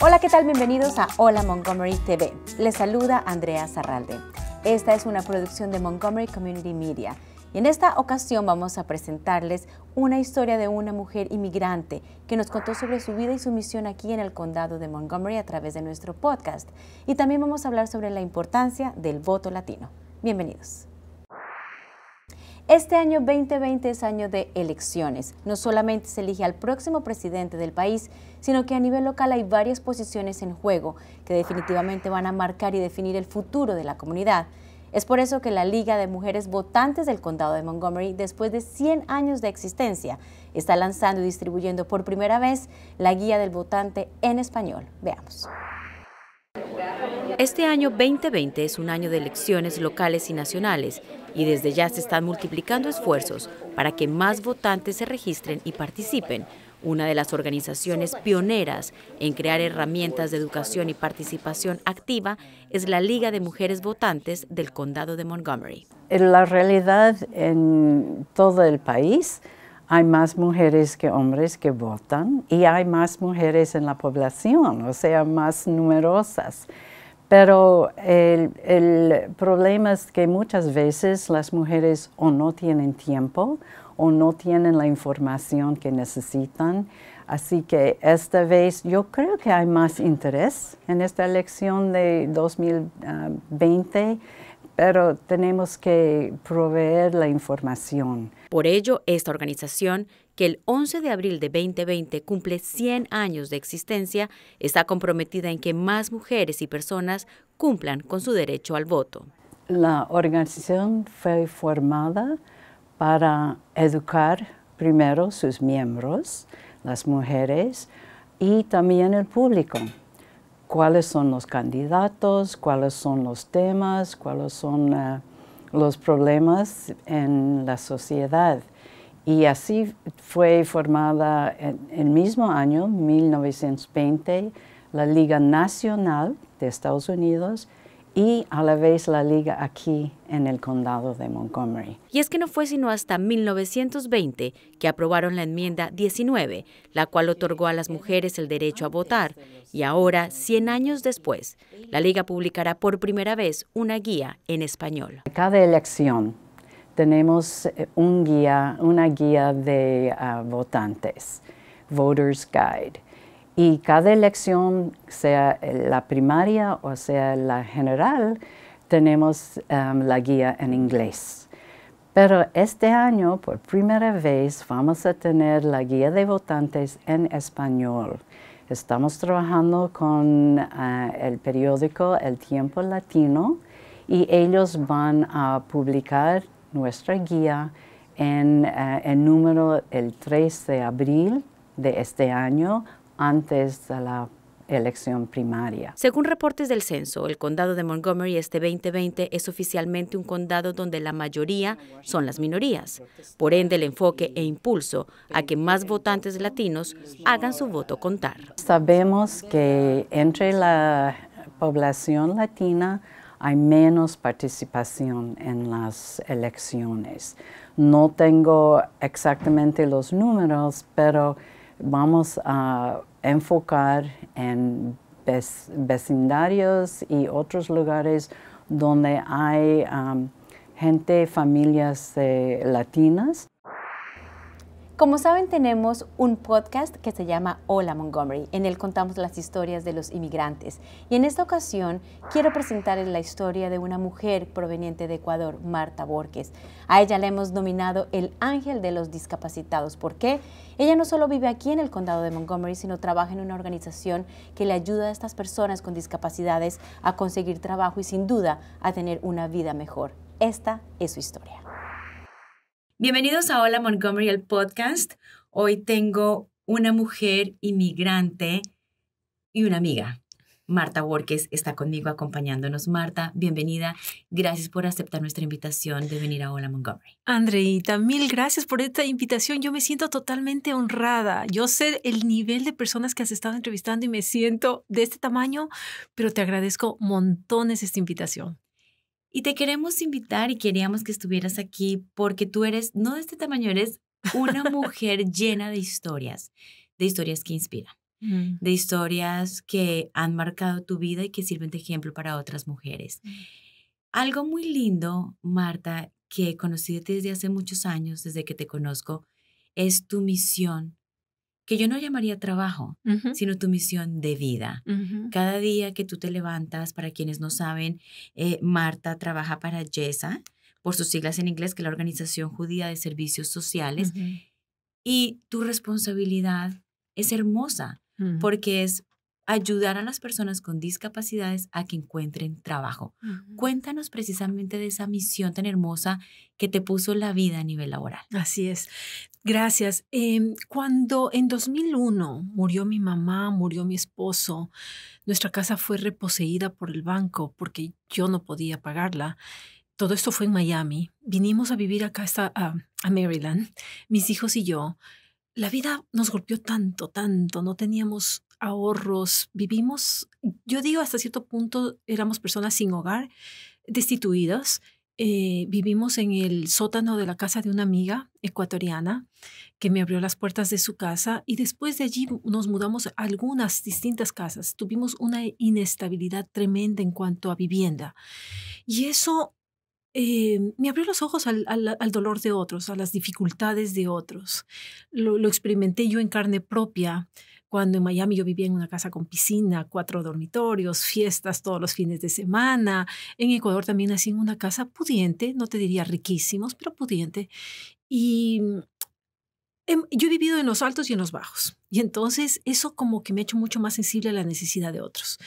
Hola, ¿qué tal? Bienvenidos a Hola Montgomery TV. Les saluda Andrea Zarralde. Esta es una producción de Montgomery Community Media. Y en esta ocasión vamos a presentarles una historia de una mujer inmigrante que nos contó sobre su vida y su misión aquí en el condado de Montgomery a través de nuestro podcast. Y también vamos a hablar sobre la importancia del voto latino. Bienvenidos. Este año 2020 es año de elecciones. No solamente se elige al próximo presidente del país, sino que a nivel local hay varias posiciones en juego que definitivamente van a marcar y definir el futuro de la comunidad. Es por eso que la Liga de Mujeres Votantes del Condado de Montgomery, después de 100 años de existencia, está lanzando y distribuyendo por primera vez la guía del votante en español. Veamos. Este año 2020 es un año de elecciones locales y nacionales y desde ya se están multiplicando esfuerzos para que más votantes se registren y participen. Una de las organizaciones pioneras en crear herramientas de educación y participación activa es la Liga de Mujeres Votantes del Condado de Montgomery. En la realidad, en todo el país hay más mujeres que hombres que votan y hay más mujeres en la población, o sea, más numerosas. Pero el, el, problema es que muchas veces las mujeres o no tienen tiempo o no tienen la información que necesitan. Así que esta vez yo creo que hay más interés en esta elección de 2020, pero tenemos que proveer la información. Por ello, esta organización que el 11 de abril de 2020 cumple 100 años de existencia, está comprometida en que más mujeres y personas cumplan con su derecho al voto. La organización fue formada para educar primero sus miembros, las mujeres, y también el público. Cuáles son los candidatos, cuáles son los temas, cuáles son eh, los problemas en la sociedad. Y así fue formada el mismo año, 1920, la Liga Nacional de Estados Unidos y a la vez la liga aquí en el condado de Montgomery. Y es que no fue sino hasta 1920 que aprobaron la enmienda 19, la cual otorgó a las mujeres el derecho a votar, y ahora, 100 años después, la liga publicará por primera vez una guía en español. Cada elección tenemos eh, un guía, una guía de ah, votantes, Voters Guide. Y cada elección, sea la primaria o sea la general, tenemos um, la guía en inglés. Pero este año, por primera vez, vamos a tener la guía de votantes en español. Estamos trabajando con ah, el periódico El Tiempo Latino y ellos van a publicar nuestra guía, en el eh, número el 3 de abril de este año, antes de la elección primaria. Según reportes del censo, el condado de Montgomery este 2020 es oficialmente un condado donde la mayoría son las minorías. Por ende, el enfoque e impulso a que más votantes latinos hagan su voto contar. Sabemos que entre la población latina hay menos participación en las elecciones. No tengo exactamente los números, pero vamos a enfocar en vecindarios y otros lugares donde hay gente, familias eh, latinas. Como saben, tenemos un podcast que se llama Hola Montgomery. En el contamos las historias de los inmigrantes. Y en esta ocasión quiero presentarles la historia de una mujer proveniente de Ecuador, Marta Borges. A ella le hemos nominado el ángel de los discapacitados. ¿Por qué? Ella no solo vive aquí en el condado de Montgomery, sino trabaja en una organización que le ayuda a estas personas con discapacidades a conseguir trabajo y sin duda a tener una vida mejor. Esta es su historia. Bienvenidos a Hola Montgomery, el podcast. Hoy tengo una mujer inmigrante y una amiga. Marta Borges está conmigo acompañándonos. Marta, bienvenida. Gracias por aceptar nuestra invitación de venir a Hola Montgomery. Andreita, mil gracias por esta invitación. Yo me siento totalmente honrada. Yo sé el nivel de personas que has estado entrevistando y me siento de este tamaño, pero te agradezco montones esta invitación. Y te queremos invitar y queríamos que estuvieras aquí porque tú eres, no de este tamaño, eres una mujer llena de historias, de historias que inspiran, mm. de historias que han marcado tu vida y que sirven de ejemplo para otras mujeres. Mm. Algo muy lindo, Marta, que conocí desde hace muchos años, desde que te conozco, es tu misión que yo no llamaría trabajo, sino tu misión de vida. Cada día que tú te levantas, para quienes no saben, eh, Marta trabaja para YESA, por sus siglas en inglés, que es la Organización Judía de Servicios Sociales, y tu responsabilidad es hermosa, porque es ayudar a las personas con discapacidades a que encuentren trabajo. Cuéntanos precisamente de esa misión tan hermosa que te puso la vida a nivel laboral. Así es. Gracias. Em, cuando en 2001 murió mi mamá, murió mi esposo, nuestra casa fue reposeída por el banco porque yo no podía pagarla. Todo esto fue en Miami. Vinimos a vivir acá hasta, ah, a Maryland, mis hijos y yo. La vida nos golpeó tanto, tanto. No teníamos ahorros, vivimos, yo digo, hasta cierto punto éramos personas sin hogar, destituidas. Eh, vivimos en el sótano de la casa de una amiga ecuatoriana que me abrió las puertas de su casa y después de allí nos mudamos a algunas distintas casas. Tuvimos una inestabilidad tremenda en cuanto a vivienda y eso eh, me abrió los ojos al, dolor de otros, a las dificultades de otros. Lo, lo experimenté yo en carne propia cuando en Miami yo vivía en una casa con piscina, cuatro dormitorios, fiestas todos los fines de semana. En Ecuador también nací en una casa pudiente, no te diría riquísimos, pero pudiente. Y mm, em, yo he vivido en los altos y en los bajos. Y entonces eso como que me ha hecho mucho más sensible a la necesidad de otros.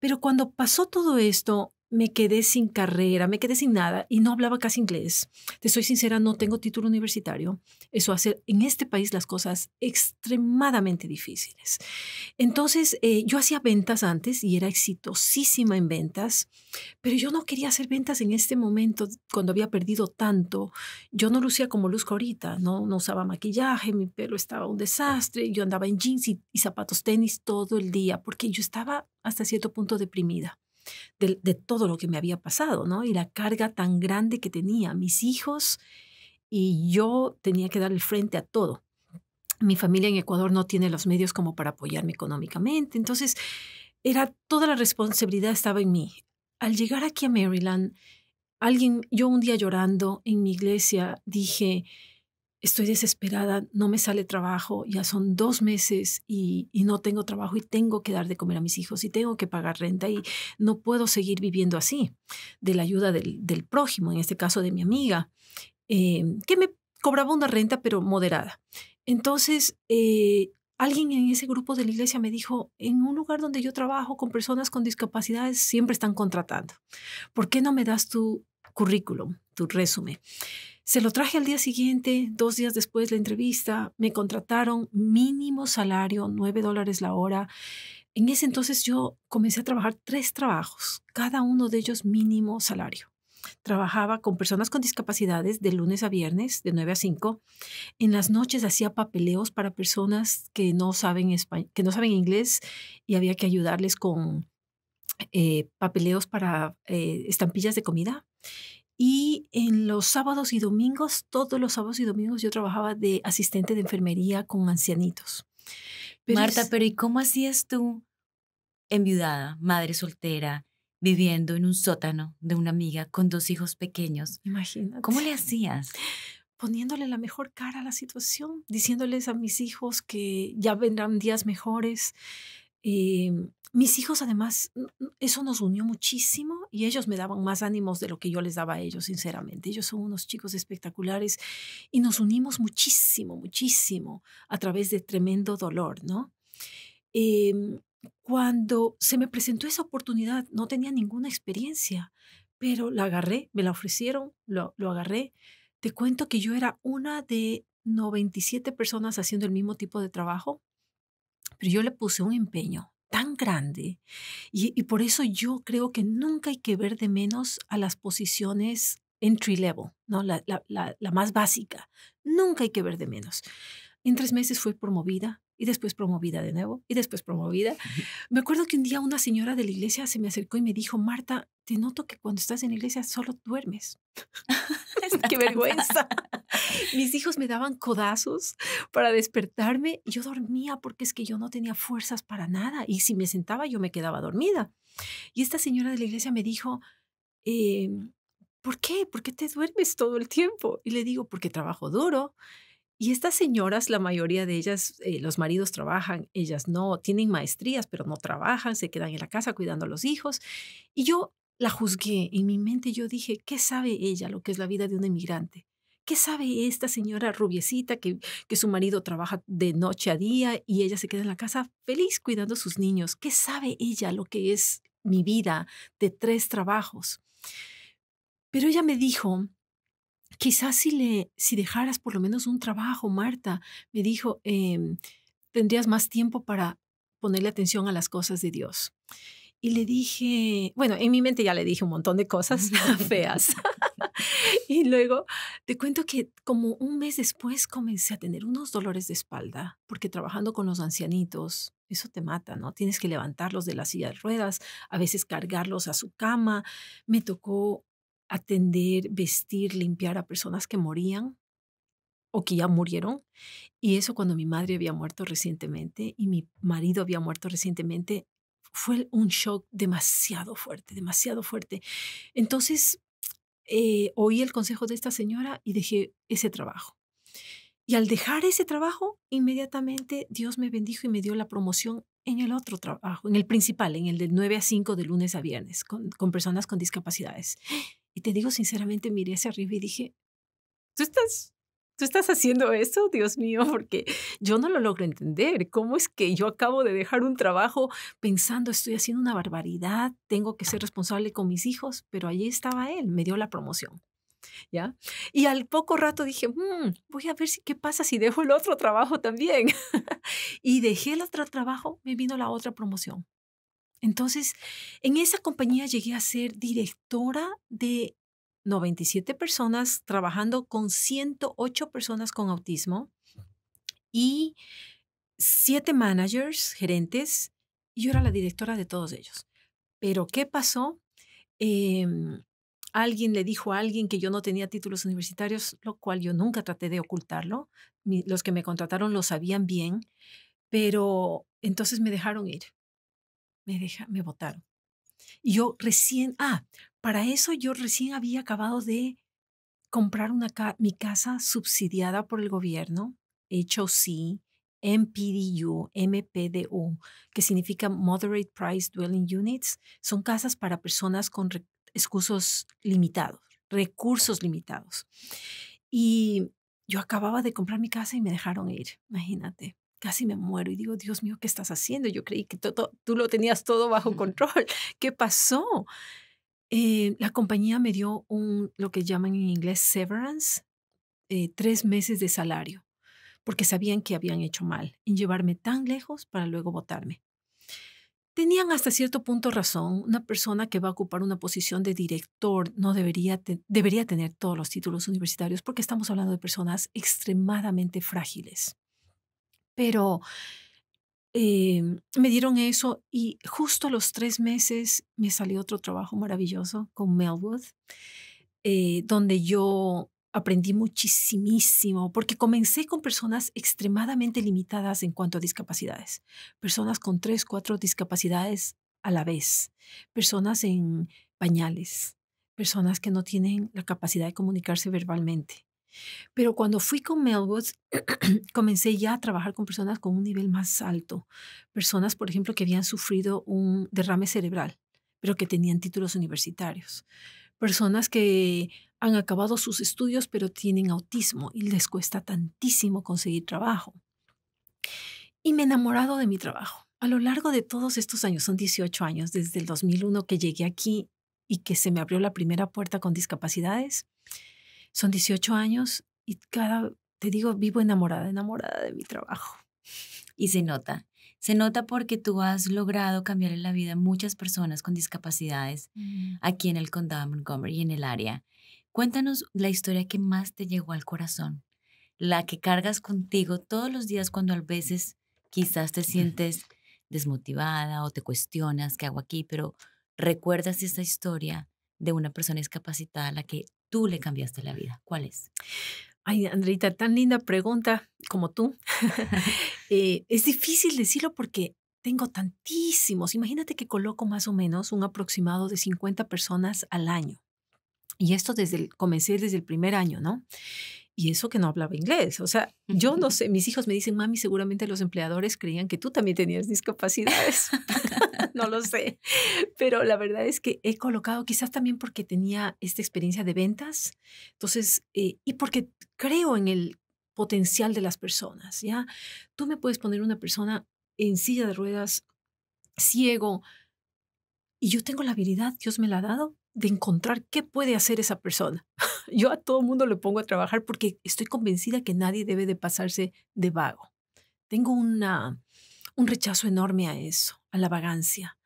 Pero cuando pasó todo esto, me quedé sin carrera, me quedé sin nada y no hablaba casi inglés. Te soy sincera, no tengo título universitario. Eso hace en este país las cosas extremadamente difíciles. Entonces, eh, yo hacía ventas antes y era exitosísima en ventas, pero yo no quería hacer ventas en este momento cuando había perdido tanto. Yo no lucía como luzco ahorita, no, no usaba maquillaje, mi pelo estaba un desastre, yo andaba en jeans y zapatos tenis todo el día porque yo estaba hasta cierto punto deprimida de, todo lo que me había pasado, ¿no? Y la carga tan grande que tenía mis hijos y yo tenía que dar el frente a todo. Mi familia en Ecuador no tiene los medios como para apoyarme económicamente, entonces era toda la responsabilidad estaba en mí. Al llegar aquí a Maryland, alguien, yo un día llorando en mi iglesia dije, estoy desesperada, no me sale trabajo, ya son dos meses y, no tengo trabajo y tengo que dar de comer a mis hijos y tengo que pagar renta y no puedo seguir viviendo así, de la ayuda del, prójimo, en este caso de mi amiga, eh, que me cobraba una renta pero moderada. Entonces, eh, alguien en ese grupo de la iglesia me dijo, en un lugar donde yo trabajo con personas con discapacidades siempre están contratando. ¿Por qué no me das tu currículum, tu resumen? Se lo traje al día siguiente, dos días después de la entrevista, me contrataron mínimo salario, 9 dólares la hora. En ese entonces yo comencé a trabajar tres trabajos, cada uno de ellos mínimo salario. Trabajaba con personas con discapacidades de lunes a viernes, de 9 a 5. En las noches hacía papeleos para personas que no saben, que no saben inglés y había que ayudarles con eh, papeleos para eh, estampillas de comida. Y en los sábados y domingos, todos los sábados y domingos, yo trabajaba de asistente de enfermería con ancianitos. Marta, pero ¿y cómo hacías tú, enviudada, madre soltera, viviendo en un sótano de una amiga con dos hijos pequeños? Imagínate. ¿Cómo le hacías? poniéndole la mejor cara a la situación, diciéndoles a mis hijos que ya vendrán días mejores, em, mis hijos además, eso nos unió muchísimo y ellos me daban más ánimos de lo que yo les daba a ellos, sinceramente. Ellos son unos chicos espectaculares y nos unimos muchísimo, muchísimo a través de tremendo dolor, ¿no? Em, cuando se me presentó esa oportunidad, no tenía ninguna experiencia, pero la agarré, me la ofrecieron, lo, lo agarré. Te cuento que yo era una de 97 personas haciendo el mismo tipo de trabajo, pero yo le puse un empeño grande. Y, por eso yo creo que nunca hay que ver de menos a las posiciones entry level, ¿no? La, más básica. Nunca hay que ver de menos. En tres meses fue promovida y después promovida de nuevo y después promovida. Me acuerdo que un día una señora de la iglesia se me acercó y me dijo, Marta, te noto que cuando estás en la iglesia solo duermes. ¡Qué vergüenza! Mis hijos me daban codazos para despertarme. Yo dormía porque es que yo no tenía fuerzas para nada. Y si me sentaba, yo me quedaba dormida. Y esta señora de la iglesia me dijo, em, ¿por qué? ¿Por qué te duermes todo el tiempo? Y le digo, porque trabajo duro. Y estas señoras, la mayoría de ellas, eh, los maridos trabajan, ellas no, tienen maestrías, pero no trabajan, se quedan en la casa cuidando a los hijos. Y yo la juzgué, en mi mente yo dije, ¿qué sabe ella lo que es la vida de un emigrante? ¿qué sabe esta señora rubiecita que, su marido trabaja de noche a día y ella se queda en la casa feliz cuidando sus niños? ¿Qué sabe ella lo que es mi vida de tres trabajos? Pero ella me dijo, quizás si, le, si dejaras por lo menos un trabajo, Marta, me dijo, em, tendrías más tiempo para ponerle atención a las cosas de Dios. Y le dije, bueno, en mi mente ya le dije un montón de cosas feas, y luego te cuento que como un mes después comencé a tener unos dolores de espalda, porque trabajando con los ancianitos, eso te mata, ¿no? Tienes que levantarlos de las sillas de ruedas, a veces cargarlos a su cama. Me tocó atender, vestir, limpiar a personas que morían o que ya murieron. Y eso cuando mi madre había muerto recientemente y mi marido había muerto recientemente, fue un shock demasiado fuerte, demasiado fuerte. Entonces, eh, oí el consejo de esta señora y dejé ese trabajo. Y al dejar ese trabajo, inmediatamente Dios me bendijo y me dio la promoción en el otro trabajo, en el principal, en el de 9 a 5 de lunes a viernes, con, con personas con discapacidades. Y te digo sinceramente, miré hacia arriba y dije, tú estás tú estás haciendo eso, Dios mío, porque yo no lo logro entender. ¿Cómo es que yo acabo de dejar un trabajo pensando, estoy haciendo una barbaridad, tengo que ser responsable con mis hijos? Pero allí estaba él, me dio la promoción. ¿Ya? Y al poco rato dije, mm, voy a ver si, qué pasa si dejo el otro trabajo también. y dejé el otro trabajo, me vino la otra promoción. Entonces, en esa compañía llegué a ser directora de 97 personas trabajando con 108 personas con autismo y siete managers, gerentes, y yo era la directora de todos ellos. Pero ¿qué pasó? Em, alguien le dijo a alguien que yo no tenía títulos universitarios, lo cual yo nunca traté de ocultarlo. los que me contrataron lo sabían bien, pero entonces me dejaron ir. Me, deja, me votaron yo recién, ah, para eso yo recién había acabado de comprar una mi casa subsidiada por el gobierno, HOC, MPDU, MPDU, que significa Moderate Price Dwelling Units, son casas para personas con recursos limitados, recursos limitados. Y yo acababa de comprar mi casa y me dejaron ir, imagínate casi me muero y digo, Dios mío, ¿qué estás haciendo? Yo creí que tú lo tenías todo bajo control. ¿Qué pasó? Eh, la compañía me dio un, lo que llaman en inglés severance, eh, tres meses de salario, porque sabían que habían hecho mal en llevarme tan lejos para luego votarme. Tenían hasta cierto punto razón, una persona que va a ocupar una posición de director no debería, debería tener todos los títulos universitarios porque estamos hablando de personas extremadamente frágiles pero em, me dieron eso y justo a los tres meses me salió otro trabajo maravilloso con Melwood, eh, donde yo aprendí muchísimo, porque comencé con personas extremadamente limitadas en cuanto a discapacidades, personas con tres, cuatro discapacidades a la vez, personas en pañales, personas que no tienen la capacidad de comunicarse verbalmente, pero cuando fui con Melwood, comencé ya a trabajar con personas con un nivel más alto. Personas, por ejemplo, que habían sufrido un derrame cerebral, pero que tenían títulos universitarios. Personas que han acabado sus estudios, pero tienen autismo y les cuesta tantísimo conseguir trabajo. Y me he enamorado de mi trabajo. A lo largo de todos estos años, son 18 años, desde el 2001 que llegué aquí y que se me abrió la primera puerta con discapacidades, son 18 años y cada, te digo, vivo enamorada, enamorada de mi trabajo. Y se nota. Se nota porque tú has logrado cambiar en la vida a muchas personas con discapacidades aquí en el condado de Montgomery y en el área. Cuéntanos la historia que más te llegó al corazón, la que cargas contigo todos los días cuando a veces quizás te sientes desmotivada o te cuestionas qué hago aquí, pero recuerdas esa historia de una persona discapacitada la que tú le cambiaste la vida? ¿Cuál es? Ay, Andrita, tan linda pregunta como tú. Eh, es difícil decirlo porque tengo tantísimos. Imagínate que coloco más o menos un aproximado de 50 personas al año. Y esto desde comencé desde el primer año, ¿no? Y eso que no hablaba inglés. O sea, yo no sé, mis hijos me dicen, mami, seguramente los empleadores creían que tú también tenías discapacidades. no lo sé. Pero la verdad es que he colocado, quizás también porque tenía esta experiencia de ventas. Entonces, eh, y porque creo en el potencial de las personas, ¿ya? Tú me puedes poner una persona en silla de ruedas, ciego, y yo tengo la habilidad, Dios me la ha dado, de encontrar qué puede hacer esa persona. Yo a todo mundo le pongo a trabajar porque estoy convencida que nadie debe de pasarse de vago. Tengo una, un rechazo enorme a eso, a la vagancia.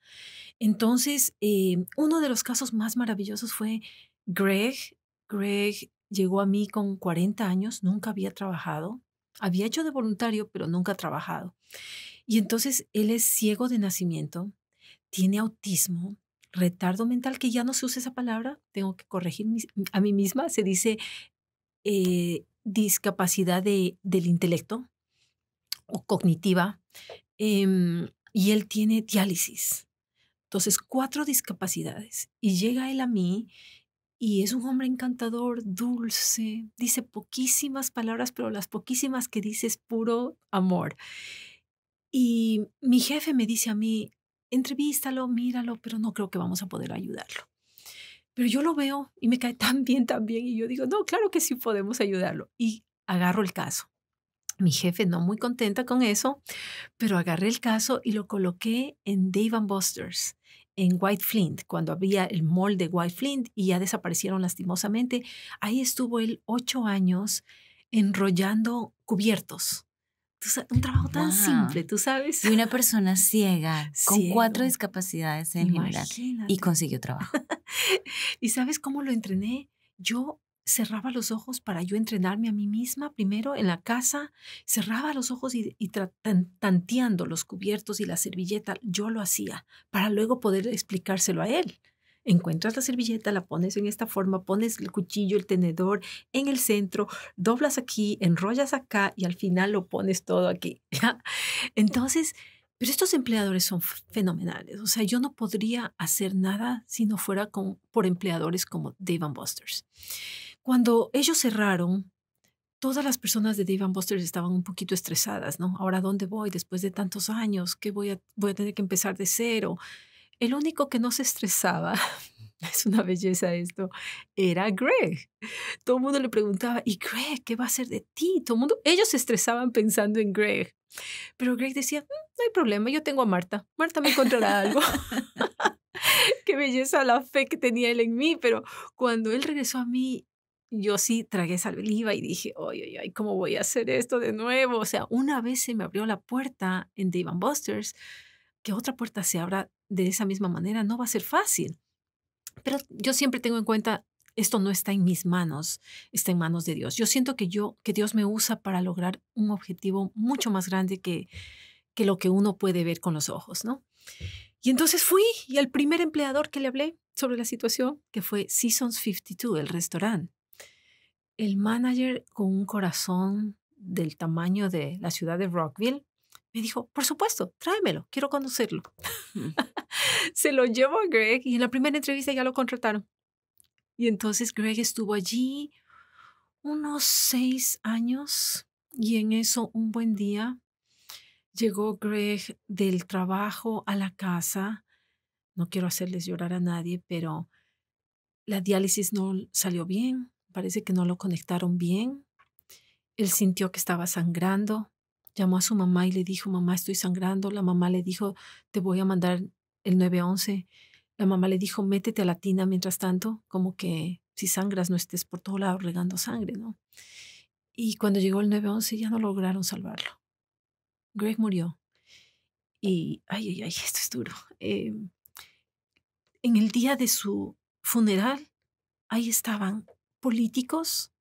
Entonces, eh, uno de los casos más maravillosos fue Greg. Greg llegó a mí con 40 años, nunca había trabajado. Había hecho de voluntario, pero nunca trabajado. Y entonces él es ciego de nacimiento, tiene autismo, retardo mental, que ya no se usa esa palabra, tengo que corregir a mí misma, se dice eh, discapacidad del intelecto o cognitiva, em, y él tiene diálisis. Entonces, cuatro discapacidades. Y llega él a mí y es un hombre encantador, dulce, dice poquísimas palabras, pero las poquísimas que dice es puro amor. Y mi jefe me dice a mí, entrevístalo, míralo, pero no creo que vamos a poder ayudarlo. Pero yo lo veo y me cae tan bien, tan bien, y yo digo, no, claro que sí podemos ayudarlo. Y agarro el caso. Mi jefe no muy contenta con eso, pero agarré el caso y lo coloqué en Dave and Buster's, en White Flint, cuando había el mall de White Flint y ya desaparecieron lastimosamente. Ahí estuvo él ocho años enrollando cubiertos un trabajo tan simple, tú sabes. Y una persona ciega, con cuatro discapacidades en general, y consiguió trabajo. ¿Y sabes cómo lo entrené? Yo cerraba los ojos para yo entrenarme a mí misma primero en la casa, cerraba los ojos y tanteando los cubiertos y la servilleta, yo lo hacía para luego poder explicárselo a él encuentras la servilleta, la pones en esta forma, pones el cuchillo, el tenedor en el centro, doblas aquí, enrollas acá y al final lo pones todo aquí. Entonces, pero estos empleadores son fenomenales. O sea, yo no podría hacer nada si no fuera por empleadores como Dave Busters. Cuando ellos cerraron, todas las personas de Dave Busters estaban un poquito estresadas, ¿no? Ahora, ¿dónde voy después de tantos años? ¿Qué voy a, voy a tener que empezar de cero? El único que no se estresaba, es una belleza esto, era Greg. Todo el mundo le preguntaba, ¿y Greg qué va a hacer de ti? Todo el mundo, ellos se estresaban pensando en Greg. Pero Greg decía, mm, no hay problema, yo tengo a Marta. Marta me encontrará algo. qué belleza la fe que tenía él en mí, pero cuando él regresó a mí, yo sí tragué saliva y dije, ay, ay, ay, ¿cómo voy a hacer esto de nuevo? O sea, una vez se me abrió la puerta en Dave Busters, que otra puerta se abra de esa misma manera no va a ser fácil. Pero yo siempre tengo en cuenta, esto no está en mis manos, está en manos de Dios. Yo siento que yo, que Dios me usa para lograr un objetivo mucho más grande que, que lo que uno puede ver con los ojos, ¿no? Y entonces fui y al primer empleador que le hablé sobre la situación, que fue Seasons 52, el restaurante. El manager con un corazón del tamaño de la ciudad de Rockville me dijo, por supuesto, tráemelo, quiero conocerlo. Mm. Se lo llevó a Greg y en la primera entrevista ya lo contrataron. Y entonces Greg estuvo allí unos seis años y en eso un buen día llegó Greg del trabajo a la casa. No quiero hacerles llorar a nadie, pero la diálisis no salió bien, parece que no lo conectaron bien. Él sintió que estaba sangrando llamó a su mamá y le dijo, mamá, estoy sangrando. La mamá le dijo, te voy a mandar el 911. La mamá le dijo, métete a la tina mientras tanto, como que si sangras no estés por todo lado regando sangre, ¿no? Y cuando llegó el 911 ya no lograron salvarlo. Greg murió. Y, ay, ay, ay, esto es duro. Eh, en el día de su funeral, ahí estaban políticos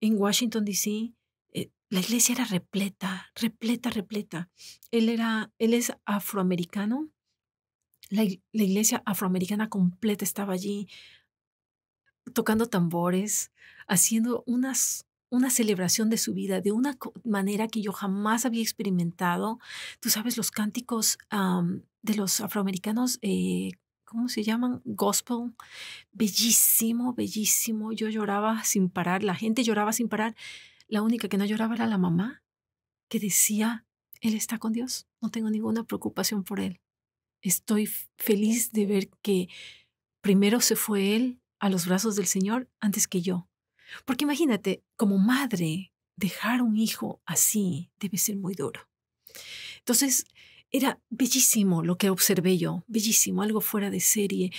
en Washington, D.C., eh, la iglesia era repleta, repleta, repleta. Él, era, él es afroamericano, la, iglesia afroamericana completa estaba allí, tocando tambores, haciendo unas, una celebración de su vida de una manera que yo jamás había experimentado. Tú sabes, los cánticos de los afroamericanos, eh, ¿cómo se llaman? Gospel. Bellísimo, bellísimo. Yo lloraba sin parar, la gente lloraba sin parar. La única que no lloraba era la mamá, que decía, Él está con Dios, no tengo ninguna preocupación por Él. Estoy feliz de ver que primero se fue Él a los brazos del Señor antes que yo. Porque imagínate, como madre, dejar un hijo así debe ser muy duro. Entonces, era bellísimo lo que observé yo, bellísimo, algo fuera de serie.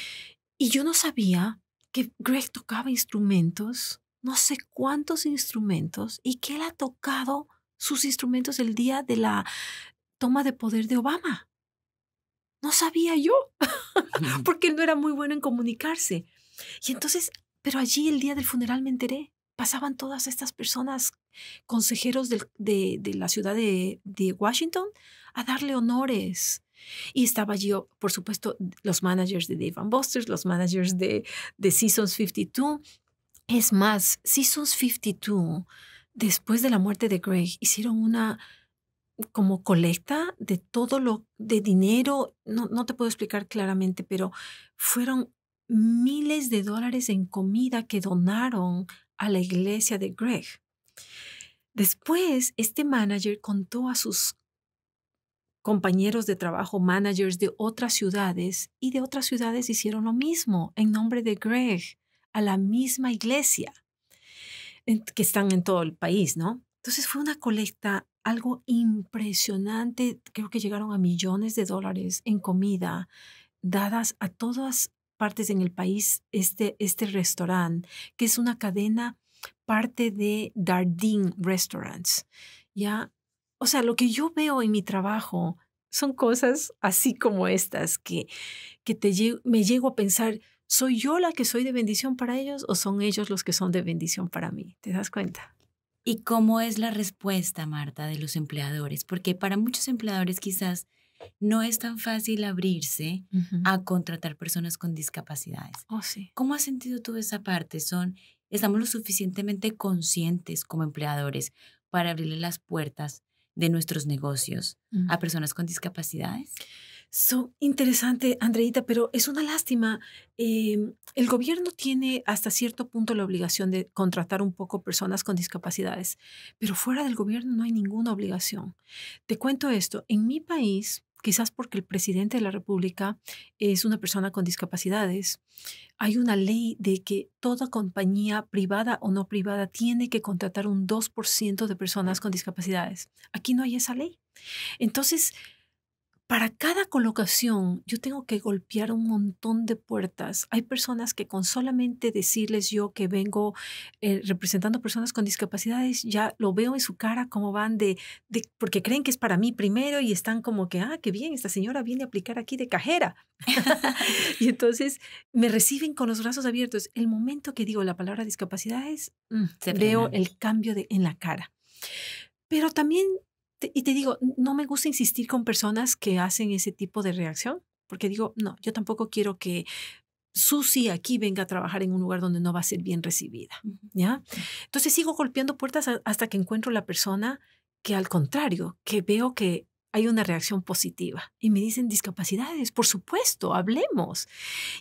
Y yo no sabía que Greg tocaba instrumentos no sé cuántos instrumentos y que él ha tocado sus instrumentos el día de la toma de poder de Obama. No sabía yo, porque él no era muy bueno en comunicarse. Y entonces, pero allí el día del funeral me enteré. Pasaban todas estas personas, consejeros de, la ciudad de, Washington, a darle honores. Y estaba yo oh, por supuesto, los managers de Dave and los managers de, de Seasons 52, es más, Seasons 52, después de la muerte de Greg, hicieron una como colecta de todo lo de dinero, no, no te puedo explicar claramente, pero fueron miles de dólares en comida que donaron a la iglesia de Greg. Después, este manager contó a sus compañeros de trabajo, managers de otras ciudades, y de otras ciudades hicieron lo mismo en nombre de Greg a la misma iglesia que están en todo el país, ¿no? Entonces fue una colecta, algo impresionante, creo que llegaron a millones de dólares en comida dadas a todas partes en el país este, este restaurante, que es una cadena parte de Darden Restaurants, ¿ya? O sea, lo que yo veo en mi trabajo son cosas así como estas que, que te, me llego a pensar, ¿Soy yo la que soy de bendición para ellos o son ellos los que son de bendición para mí? ¿Te das cuenta? ¿Y cómo es la respuesta, Marta, de los empleadores? Porque para muchos empleadores quizás no es tan fácil abrirse a contratar personas con discapacidades. Oh, ¿Cómo has sentido tú esa parte? ¿Son, ¿Estamos lo suficientemente conscientes como empleadores para abrirle las puertas de nuestros negocios a personas con discapacidades? So, interesante, Andreita, pero es una lástima. Em, el gobierno tiene hasta cierto punto la obligación de contratar un poco personas con discapacidades, pero fuera del gobierno no hay ninguna obligación. Te cuento esto, en mi país, quizás porque el presidente de la República es una persona con discapacidades, hay una ley de que toda compañía privada o no privada tiene que contratar un 2% de personas con discapacidades. Aquí no hay esa ley. Entonces, para cada colocación yo tengo que golpear un montón de puertas. Hay personas que con solamente decirles yo que vengo eh, representando personas con discapacidades, ya lo veo en su cara como van de, de, porque creen que es para mí primero y están como que, ah, qué bien, esta señora viene a aplicar aquí de cajera. y entonces me reciben con los brazos abiertos. El momento que digo la palabra discapacidades, mm, veo el cambio en la cara. Pero también y te digo, no me gusta insistir con personas que hacen ese tipo de reacción, porque digo, no, yo tampoco quiero que Susi aquí venga a trabajar en un lugar donde no va a ser bien recibida, ¿ya? Entonces sigo golpeando puertas hasta que encuentro la persona que al contrario, que veo que hay una reacción positiva. Y me dicen discapacidades, por supuesto, hablemos.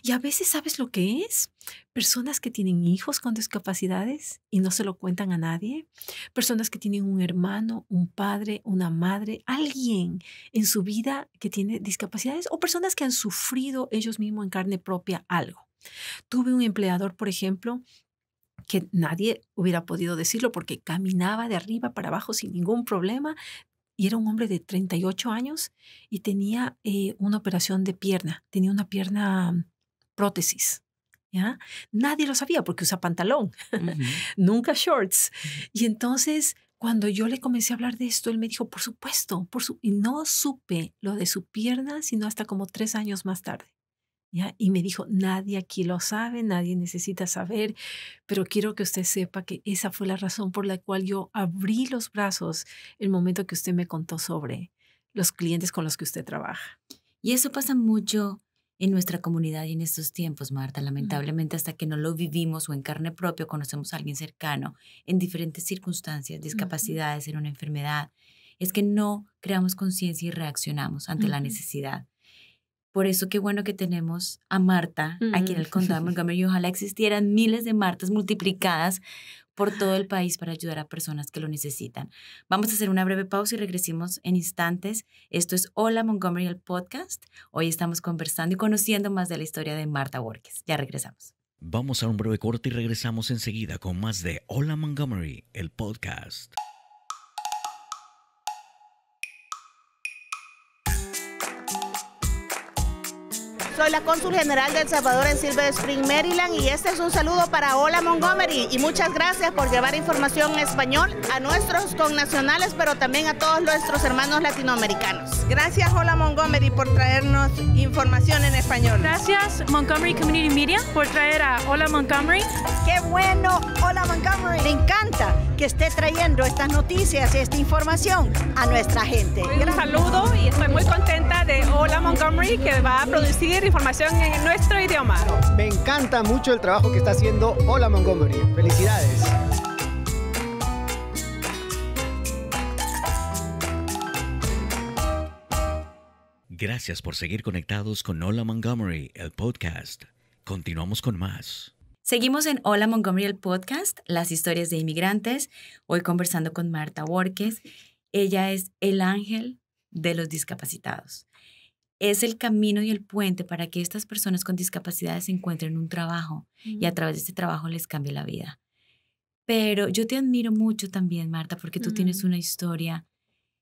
Y a veces, ¿sabes lo que es? Personas que tienen hijos con discapacidades y no se lo cuentan a nadie. Personas que tienen un hermano, un padre, una madre, alguien en su vida que tiene discapacidades o personas que han sufrido ellos mismos en carne propia algo. Tuve un empleador, por ejemplo, que nadie hubiera podido decirlo porque caminaba de arriba para abajo sin ningún problema, y era un hombre de 38 años y tenía eh, una operación de pierna, tenía una pierna mm, prótesis. ¿Ya? Nadie lo sabía porque usa pantalón, nunca shorts. Y entonces, cuando yo le comencé a hablar de esto, él me dijo, por supuesto, por su y no supe lo de su pierna, sino hasta como tres años más tarde. Y me dijo, nadie aquí lo sabe, nadie necesita saber, pero quiero que usted sepa que esa fue la razón por la cual yo abrí los brazos el momento que usted me contó sobre los clientes con los que usted trabaja. Y eso pasa mucho en nuestra comunidad y en estos tiempos, Marta. Lamentablemente, hasta que no lo vivimos o en carne propia, conocemos a alguien cercano en diferentes circunstancias, discapacidades, en una enfermedad, es que no creamos conciencia y reaccionamos ante la necesidad. Por eso qué bueno que tenemos a Marta aquí en mm. el condado de Montgomery ojalá existieran miles de Martas multiplicadas por todo el país para ayudar a personas que lo necesitan. Vamos a hacer una breve pausa y regresamos en instantes. Esto es Hola Montgomery, el podcast. Hoy estamos conversando y conociendo más de la historia de Marta Borges. Ya regresamos. Vamos a un breve corte y regresamos enseguida con más de Hola Montgomery, el podcast. Soy la cónsul general del Salvador en Silver Spring, Maryland y este es un saludo para Hola Montgomery y muchas gracias por llevar información en español a nuestros connacionales, pero también a todos nuestros hermanos latinoamericanos. Gracias Hola Montgomery por traernos información en español. Gracias Montgomery Community Media por traer a Hola Montgomery. Qué Montgomery. Me encanta que esté trayendo estas noticias y esta información a nuestra gente. Un saludo y estoy muy contenta de Hola Montgomery que va a producir información en nuestro idioma. Me encanta mucho el trabajo que está haciendo Hola Montgomery. Felicidades. Gracias por seguir conectados con Hola Montgomery, el podcast. Continuamos con más. Seguimos en Hola Montgomery, el podcast, las historias de inmigrantes. Hoy conversando con Marta Borges. Ella es el ángel de los discapacitados. Es el camino y el puente para que estas personas con discapacidades encuentren un trabajo y a través de este trabajo les cambie la vida. Pero yo te admiro mucho también, Marta, porque tú tienes una historia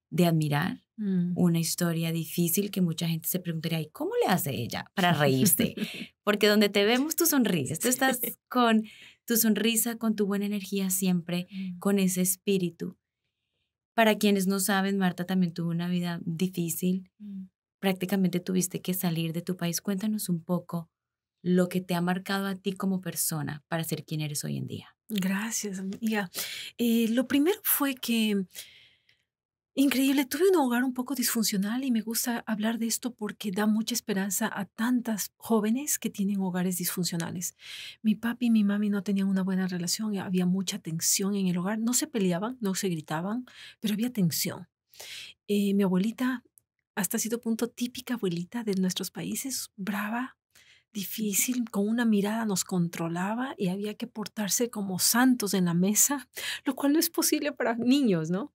de admirar, Mm. una historia difícil que mucha gente se preguntaría, ¿y cómo le hace ella para reírse? Porque donde te vemos, tu sonrisa, tú estás con tu sonrisa, con tu buena energía siempre, mm. con ese espíritu. Para quienes no saben, Marta también tuvo una vida difícil. Mm. Prácticamente tuviste que salir de tu país. Cuéntanos un poco lo que te ha marcado a ti como persona para ser quien eres hoy en día. Gracias, amiga. Eh, lo primero fue que Increíble, tuve un hogar un poco disfuncional y me gusta hablar de esto porque da mucha esperanza a tantas jóvenes que tienen hogares disfuncionales. Mi papi y mi mami no tenían una buena relación, eh, había mucha tensión en el hogar, no se peleaban, no se gritaban, pero había tensión. Eh, mi abuelita, hasta ha cierto punto típica abuelita de nuestros países, brava, difícil, con una mirada nos controlaba y había que portarse como santos en la mesa, lo cual no es posible para niños, ¿no?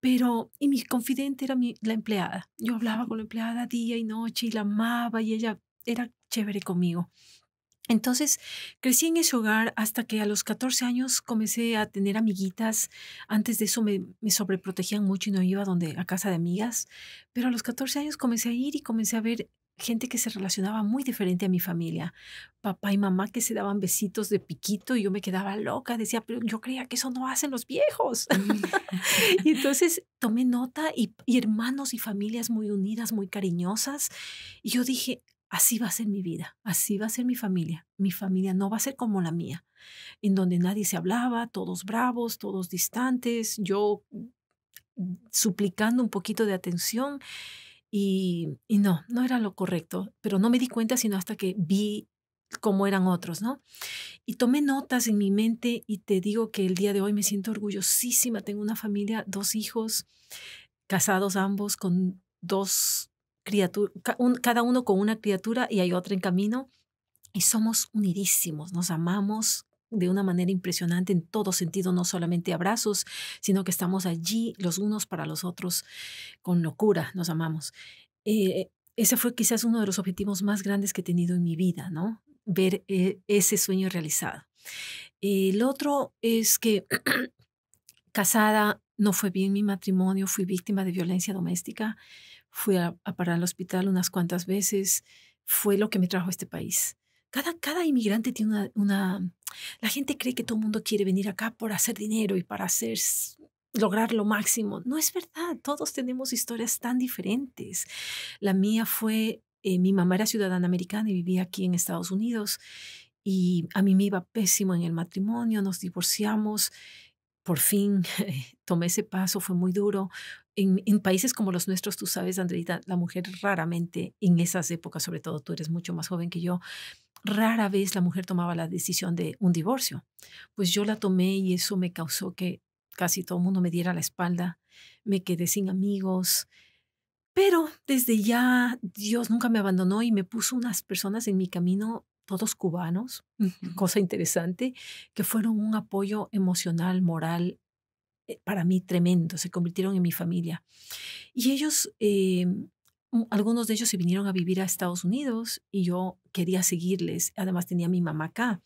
Pero, y mi confidente era mi, la empleada. Yo hablaba con la empleada día y noche y la amaba y ella era chévere conmigo. Entonces crecí en ese hogar hasta que a los 14 años comencé a tener amiguitas. Antes de eso me, me, sobreprotegían mucho y no iba donde, a casa de amigas. Pero a los 14 años comencé a ir y comencé a ver gente que se relacionaba muy diferente a mi familia. Papá y mamá que se daban besitos de piquito y yo me quedaba loca, decía, pero yo creía que eso no hacen los viejos. y entonces tomé nota y, hermanos y familias muy unidas, muy cariñosas. Y yo dije, así va a ser mi vida, así va a ser mi familia. Mi familia no va a ser como la mía, en donde nadie se hablaba, todos bravos, todos distantes, yo mm, suplicando un poquito de atención. Y, no, no era lo correcto, pero no me di cuenta sino hasta que vi cómo eran otros, ¿no? Y tomé notas en mi mente y te digo que el día de hoy me siento orgullosísima, tengo una familia, dos hijos, casados ambos con dos criaturas, cada uno con una criatura y hay otra en camino, y somos unidísimos, nos amamos, de una manera impresionante en todo sentido, no solamente abrazos, sino que estamos allí los unos para los otros con locura, nos amamos. Eh, ese fue quizás uno de los objetivos más grandes que he tenido en mi vida, ¿no? Ver eh, ese sueño realizado. El otro es que casada no fue bien mi matrimonio, fui víctima de violencia doméstica, fui a parar al hospital unas cuantas veces, fue lo que me trajo a este país. Cada, inmigrante tiene una, La gente cree que todo el mundo quiere venir acá por hacer dinero y para hacer lograr lo máximo. No es verdad, todos tenemos historias tan diferentes. La mía fue, eh, mi mamá era ciudadana americana y vivía aquí en Estados Unidos y a mí me iba pésimo en el matrimonio, nos divorciamos, por fin tomé ese paso, fue muy duro. En, en, países como los nuestros, tú sabes, Andreita, la mujer raramente en esas épocas, sobre todo tú eres mucho más joven que yo, rara vez la mujer tomaba la decisión de un divorcio. Pues yo la tomé y eso me causó que casi todo el mundo me diera la espalda, me quedé sin amigos, pero desde ya Dios nunca me abandonó y me puso unas personas en mi camino, todos cubanos, cosa interesante, que fueron un apoyo emocional, moral, eh, para mí tremendo, se convirtieron en mi familia. Y ellos em, algunos de ellos se vinieron a vivir a Estados Unidos y yo quería seguirles. Además tenía mi mamá acá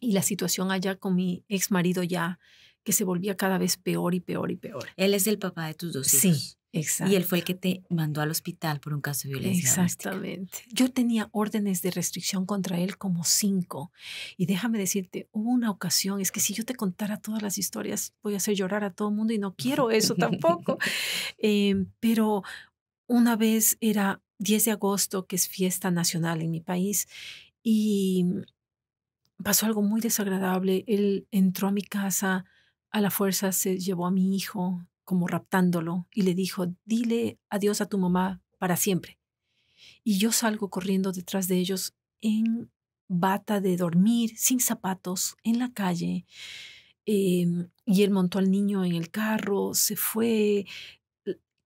y la situación allá con mi ex marido ya que se volvía cada vez peor y peor y peor. Él es el papá de tus dos hijos. Sí, exacto. Y él fue el que te mandó al hospital por un caso de violencia. Exactamente. Yo tenía órdenes de restricción contra él como cinco. Y déjame decirte, hubo una ocasión, es que si yo te contara todas las historias, voy a hacer llorar a todo el mundo y no quiero eso tampoco. Em, pero una vez era 10 de agosto, que es fiesta nacional en mi país, y mm, pasó algo muy desagradable. Él entró a mi casa, a la fuerza se llevó a mi hijo, como raptándolo, y le dijo, dile adiós a tu mamá para siempre. Y yo salgo corriendo detrás de ellos en bata de dormir, sin zapatos, en la calle. Em, y él montó al niño en el carro, se fue,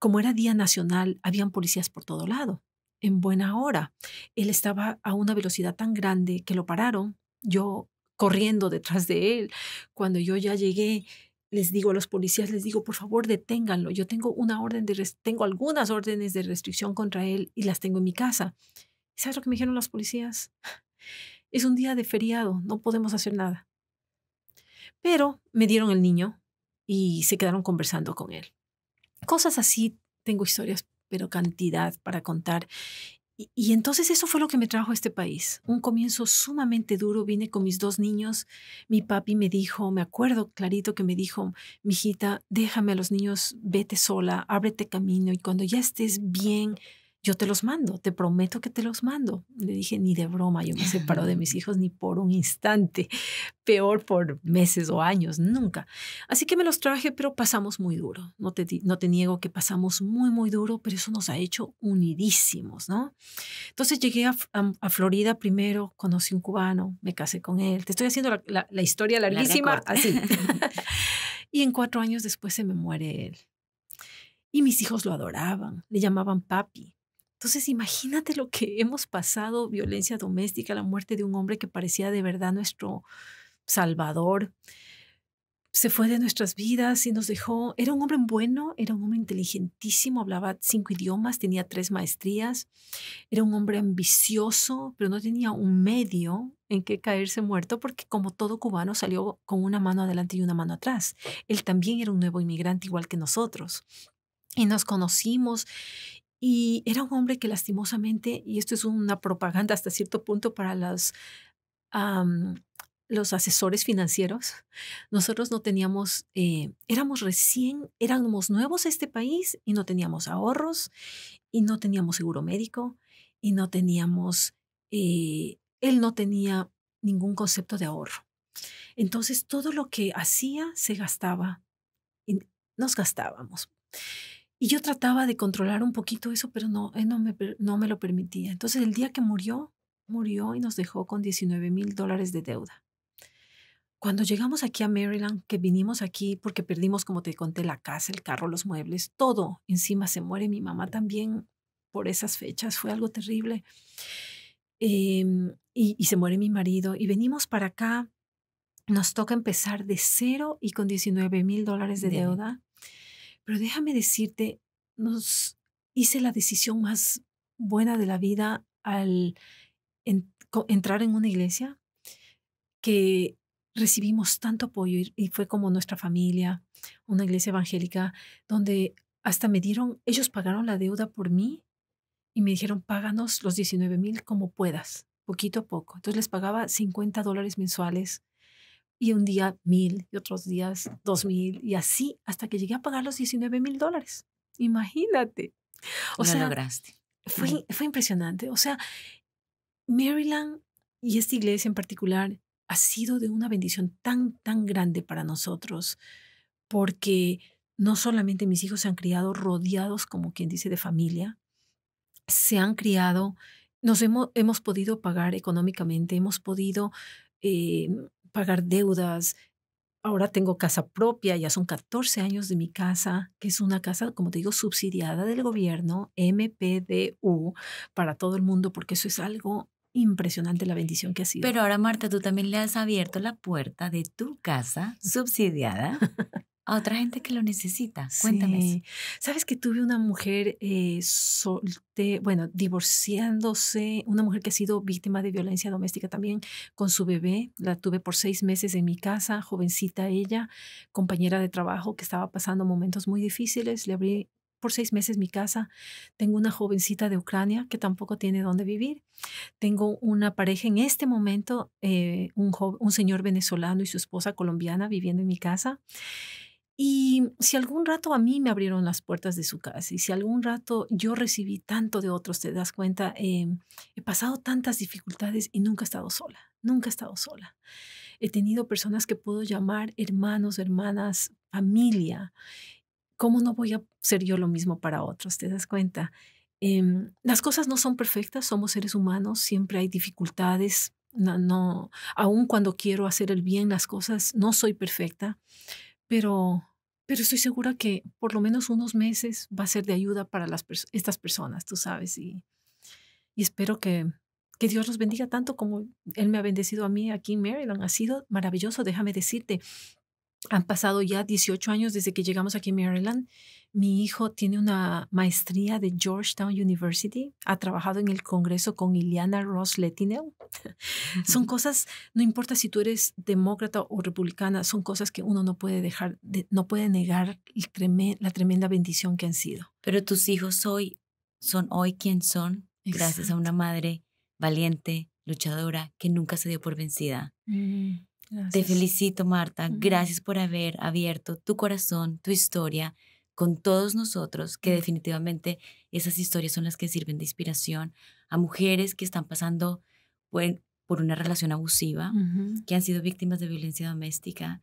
como era día nacional, habían policías por todo lado, en buena hora. Él estaba a una velocidad tan grande que lo pararon, yo corriendo detrás de él. Cuando yo ya llegué, les digo a los policías, les digo, por favor, deténganlo. Yo tengo una orden de tengo algunas órdenes de restricción contra él y las tengo en mi casa. ¿Sabes lo que me dijeron los policías? Es un día de feriado, no podemos hacer nada. Pero me dieron el niño y se quedaron conversando con él. Cosas así, tengo historias, pero cantidad para contar. Y, entonces eso fue lo que me trajo a este país. Un comienzo sumamente duro. Vine con mis dos niños. Mi papi me dijo, me acuerdo clarito que me dijo, mijita, déjame a los niños, vete sola, ábrete camino y cuando ya estés bien, yo te los mando, te prometo que te los mando. Le dije, ni de broma, yo me separo de mis hijos ni por un instante, peor por meses o años, nunca. Así que me los traje, pero pasamos muy duro. No te, niego que pasamos muy, muy duro, pero eso nos ha hecho unidísimos, ¿no? Entonces llegué a, Florida primero, conocí un cubano, me casé con él. Te estoy haciendo la, historia larguísima, así. y en cuatro años después se me muere él. Y mis hijos lo adoraban, le llamaban papi entonces, imagínate lo que hemos pasado, violencia doméstica, la muerte de un hombre que parecía de verdad nuestro salvador. Se fue de nuestras vidas y nos dejó. Era un hombre bueno, era un hombre inteligentísimo, hablaba cinco idiomas, tenía tres maestrías, era un hombre ambicioso, pero no tenía un medio en que caerse muerto porque como todo cubano salió con una mano adelante y una mano atrás. Él también era un nuevo inmigrante igual que nosotros y nos conocimos y era un hombre que lastimosamente, y esto es una propaganda hasta cierto punto para los, los asesores financieros, nosotros no teníamos, eh, éramos recién, éramos nuevos a este país y no teníamos ahorros y no teníamos seguro médico y no teníamos, eh, él no tenía ningún concepto de ahorro. Entonces todo lo que hacía se gastaba y nos gastábamos. Y yo trataba de controlar un poquito eso, pero no, eh, no, me, no me lo permitía. Entonces el día que murió, murió y nos dejó con 19 mil dólares de deuda. Cuando llegamos aquí a Maryland, que vinimos aquí porque perdimos, como te conté, la casa, el carro, los muebles, todo. Encima se muere mi mamá también por esas fechas, fue algo terrible. Em, y, y se muere mi marido. Y venimos para acá, nos toca empezar de cero y con 19 mil dólares de deuda. Pero déjame decirte, nos hice la decisión más buena de la vida al entrar en una iglesia que recibimos tanto apoyo y, y, fue como nuestra familia, una iglesia evangélica, donde hasta me dieron, ellos pagaron la deuda por mí y me dijeron, páganos los 19 mil como puedas, poquito a poco. Entonces les pagaba 50 dólares mensuales y un día mil y otros días dos mil y así hasta que llegué a pagar los 19 mil dólares. Imagínate. O Lo sea, lograste. Fue, fue impresionante. O sea, Maryland y esta iglesia en particular ha sido de una bendición tan, tan grande para nosotros, porque no solamente mis hijos se han criado rodeados, como quien dice, de familia, se han criado, nos hemos, hemos podido pagar económicamente, hemos podido em, pagar deudas. Ahora tengo casa propia, ya son 14 años de mi casa, que es una casa, como te digo, subsidiada del gobierno, MPDU, para todo el mundo, porque eso es algo impresionante la bendición que ha sido. Pero ahora, Marta, tú también le has abierto la puerta de tu casa subsidiada a otra gente que lo necesita. Cuéntame. Sí. Sabes que tuve una mujer eh, solte, bueno, divorciándose, una mujer que ha sido víctima de violencia doméstica también con su bebé. La tuve por seis meses en mi casa, jovencita ella, compañera de trabajo que estaba pasando momentos muy difíciles. Le abrí por seis meses mi casa. Tengo una jovencita de Ucrania que tampoco tiene dónde vivir. Tengo una pareja en este momento, eh, un, un señor venezolano y su esposa colombiana viviendo en mi casa. Y si algún rato a mí me abrieron las puertas de su casa y si algún rato yo recibí tanto de otros, te das cuenta, em, he pasado tantas dificultades y nunca he estado sola, nunca he estado sola. He tenido personas que puedo llamar hermanos, hermanas, familia. ¿Cómo no voy a ser yo lo mismo para otros? ¿Te das cuenta? Em, las cosas no son perfectas, somos seres humanos, siempre hay dificultades. No, no, aun cuando quiero hacer el bien, las cosas no soy perfecta pero, estoy segura que por lo menos unos meses va a ser de ayuda para estas personas, tú sabes, y, y espero que, que Dios los bendiga tanto como Él me ha bendecido a mí aquí en Maryland. Ha sido maravilloso, déjame decirte. Han pasado ya 18 años desde que llegamos aquí a Maryland. Mi hijo tiene una maestría de Georgetown University, ha trabajado en el Congreso con Ileana Ross Letineu. son cosas, no importa si tú eres demócrata o republicana, son cosas que uno no puede dejar, no puede negar la tremenda bendición que han sido. Pero tus hijos hoy son hoy quien son gracias a una madre valiente, luchadora, que nunca se dio por vencida. Mm. Te felicito, Marta. Gracias por haber abierto tu corazón, tu historia con todos nosotros, que definitivamente esas historias son las que sirven de inspiración a mujeres que están pasando por una relación abusiva, que han sido víctimas de violencia doméstica,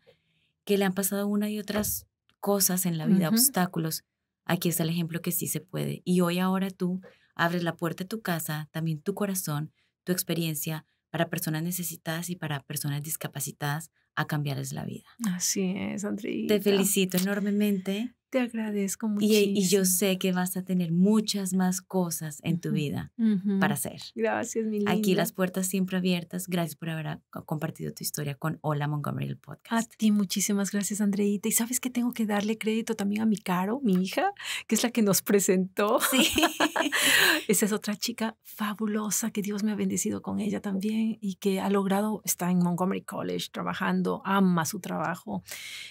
que le han pasado una y otras cosas en la vida, obstáculos. Aquí está el ejemplo que sí se puede. Y hoy ahora tú abres la puerta de tu casa, también tu corazón, tu experiencia para personas necesitadas y para personas discapacitadas a cambiarles la vida. Así es, Andrea. Te felicito enormemente te agradezco muchísimo. Eh, y, yo sé que vas a tener muchas más cosas en tu vida para hacer. Gracias, mi linda. Aquí las puertas siempre abiertas. Gracias por haber compartido tu historia con Hola Montgomery, el podcast. A ti muchísimas gracias, Andreita. Y sabes que tengo que darle crédito también a mi Caro, mi hija, que es la que nos presentó. Sí. Esa es otra chica fabulosa que Dios me ha bendecido con ella también y que ha logrado, estar en Montgomery College trabajando, ama su trabajo.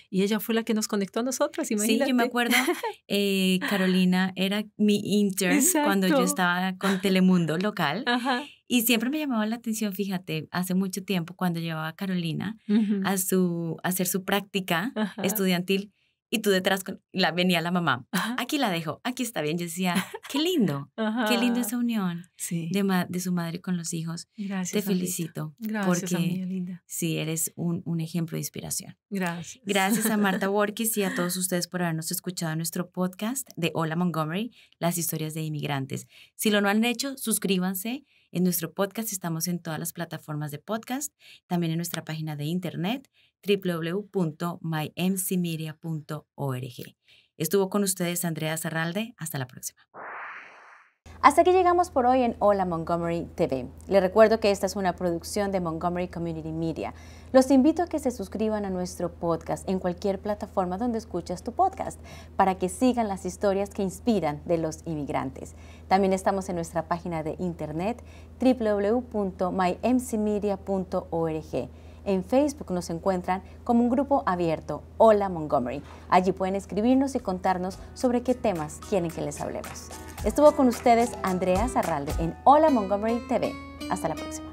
Y ella fue la que nos conectó a nosotras, imagínate recuerdo, eh, Carolina era mi intern cuando yo estaba con Telemundo local. Y siempre me llamaba la atención, fíjate, hace mucho tiempo cuando llevaba a Carolina a, su, hacer su práctica estudiantil, y tú detrás con la, venía la mamá. Aquí la dejo, aquí está bien. Yo decía, qué lindo, qué linda esa unión de, su madre con los hijos. Gracias. Te felicito. Gracias, porque sí, eres un, ejemplo de inspiración. Gracias. Gracias a Marta Workis y a todos ustedes por habernos escuchado en nuestro podcast de Hola Montgomery, las historias de inmigrantes. Si lo no han hecho, suscríbanse. En nuestro podcast estamos en todas las plataformas de podcast, también en nuestra página de internet www.mymcmedia.org. Estuvo con ustedes Andrea Zarralde. Hasta la próxima. Hasta aquí llegamos por hoy en Hola Montgomery TV. Les recuerdo que esta es una producción de Montgomery Community Media. Los invito a que se suscriban a nuestro podcast en cualquier plataforma donde escuchas tu podcast para que sigan las historias que inspiran de los inmigrantes. También estamos en nuestra página de internet www.mymcmedia.org. En Facebook nos encuentran como un grupo abierto, Hola Montgomery. Allí pueden escribirnos y contarnos sobre qué temas quieren que les hablemos. Estuvo con ustedes Andrea Zarralde en Hola Montgomery TV. Hasta la próxima.